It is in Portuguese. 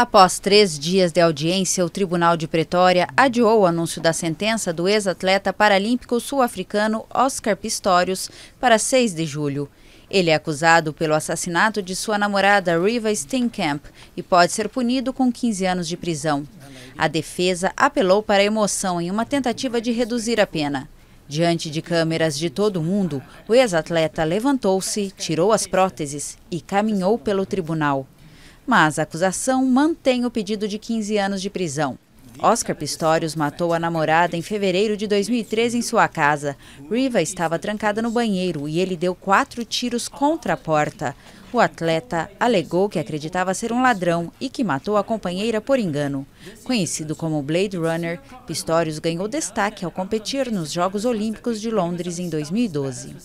Após três dias de audiência, o Tribunal de Pretória adiou o anúncio da sentença do ex-atleta paralímpico sul-africano Oscar Pistorius para 6 de julho. Ele é acusado pelo assassinato de sua namorada Riva Steenkamp e pode ser punido com 15 anos de prisão. A defesa apelou para a emoção em uma tentativa de reduzir a pena. Diante de câmeras de todo mundo, o ex-atleta levantou-se, tirou as próteses e caminhou pelo tribunal mas a acusação mantém o pedido de 15 anos de prisão. Oscar Pistorius matou a namorada em fevereiro de 2013 em sua casa. Riva estava trancada no banheiro e ele deu quatro tiros contra a porta. O atleta alegou que acreditava ser um ladrão e que matou a companheira por engano. Conhecido como Blade Runner, Pistorius ganhou destaque ao competir nos Jogos Olímpicos de Londres em 2012.